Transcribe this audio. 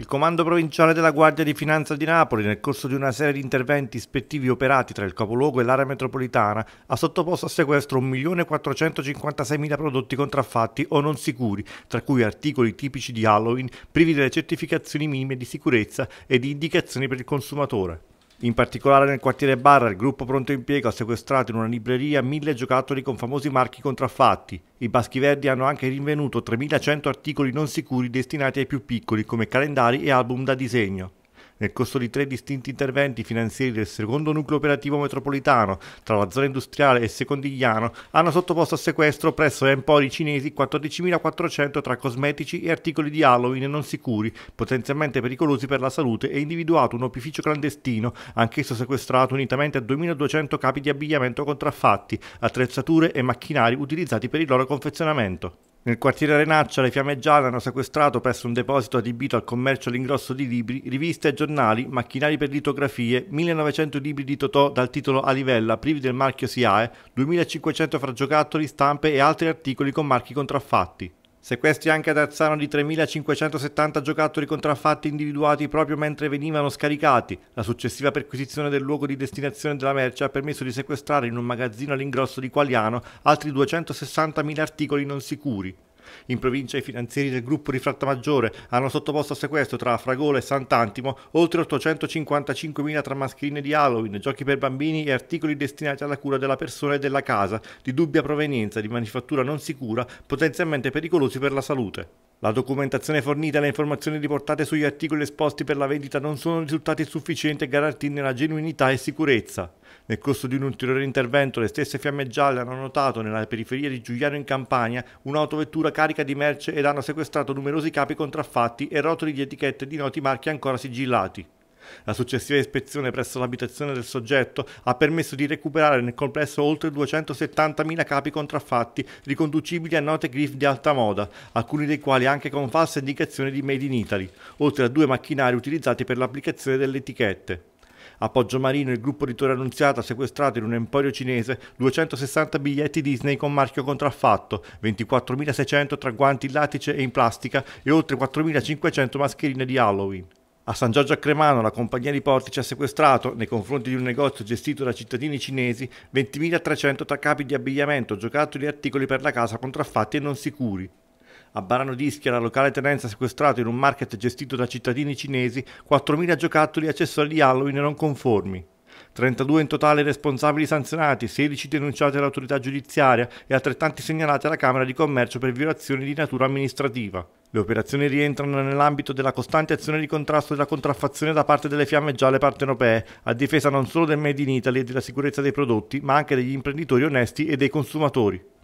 Il Comando Provinciale della Guardia di Finanza di Napoli, nel corso di una serie di interventi ispettivi operati tra il capoluogo e l'area metropolitana, ha sottoposto a sequestro 1.456.000 prodotti contraffatti o non sicuri, tra cui articoli tipici di Halloween privi delle certificazioni minime di sicurezza e di indicazioni per il consumatore. In particolare nel quartiere Barra il gruppo Pronto Impiego ha sequestrato in una libreria mille giocattoli con famosi marchi contraffatti. I Baschi Verdi hanno anche rinvenuto 3.100 articoli non sicuri destinati ai più piccoli come calendari e album da disegno nel corso di tre distinti interventi finanzieri del secondo nucleo operativo metropolitano tra la zona industriale e Secondigliano, hanno sottoposto a sequestro presso empori cinesi 14.400 tra cosmetici e articoli di Halloween non sicuri, potenzialmente pericolosi per la salute e individuato un opificio clandestino, anch'esso sequestrato unitamente a 2.200 capi di abbigliamento contraffatti, attrezzature e macchinari utilizzati per il loro confezionamento. Nel quartiere Renaccia le fiamme gialle hanno sequestrato presso un deposito adibito al commercio all'ingrosso di libri, riviste e giornali, macchinari per litografie, 1900 libri di Totò dal titolo A livella privi del marchio SIAE, 2500 fra giocattoli, stampe e altri articoli con marchi contraffatti. Sequestri anche ad Arzano di 3.570 giocattoli contraffatti individuati proprio mentre venivano scaricati. La successiva perquisizione del luogo di destinazione della merce ha permesso di sequestrare in un magazzino all'ingrosso di Qualiano altri 260.000 articoli non sicuri. In provincia i finanzieri del gruppo Rifratta Maggiore hanno sottoposto a sequestro tra Fragola e Sant'Antimo oltre 855.000 tra mascherine di Halloween, giochi per bambini e articoli destinati alla cura della persona e della casa, di dubbia provenienza, di manifattura non sicura, potenzialmente pericolosi per la salute. La documentazione fornita e le informazioni riportate sugli articoli esposti per la vendita non sono risultati sufficienti a garantirne la genuinità e sicurezza. Nel corso di un ulteriore intervento, le stesse Fiamme Gialle hanno notato nella periferia di Giuliano in Campania un'autovettura carica di merce ed hanno sequestrato numerosi capi contraffatti e rotoli di etichette di noti marchi ancora sigillati. La successiva ispezione presso l'abitazione del soggetto ha permesso di recuperare nel complesso oltre 270.000 capi contraffatti riconducibili a note griff di alta moda, alcuni dei quali anche con false indicazioni di Made in Italy, oltre a due macchinari utilizzati per l'applicazione delle etichette. A Poggiomarino il gruppo di Torre Annunziata ha sequestrato in un emporio cinese 260 biglietti Disney con marchio contraffatto, 24.600 tra guanti in latice e in plastica e oltre 4.500 mascherine di Halloween. A San Giorgio a Cremano la compagnia di portici ha sequestrato, nei confronti di un negozio gestito da cittadini cinesi, 20.300 capi di abbigliamento, giocattoli e articoli per la casa contraffatti e non sicuri. A Barano d'Ischia la locale tenenza ha sequestrato in un market gestito da cittadini cinesi 4.000 giocattoli e accessori di Halloween non conformi. 32 in totale responsabili sanzionati, 16 denunciati all'autorità giudiziaria e altrettanti segnalati alla Camera di Commercio per violazioni di natura amministrativa. Le operazioni rientrano nell'ambito della costante azione di contrasto della contraffazione da parte delle fiamme gialle partenopee, a difesa non solo del Made in Italy e della sicurezza dei prodotti, ma anche degli imprenditori onesti e dei consumatori.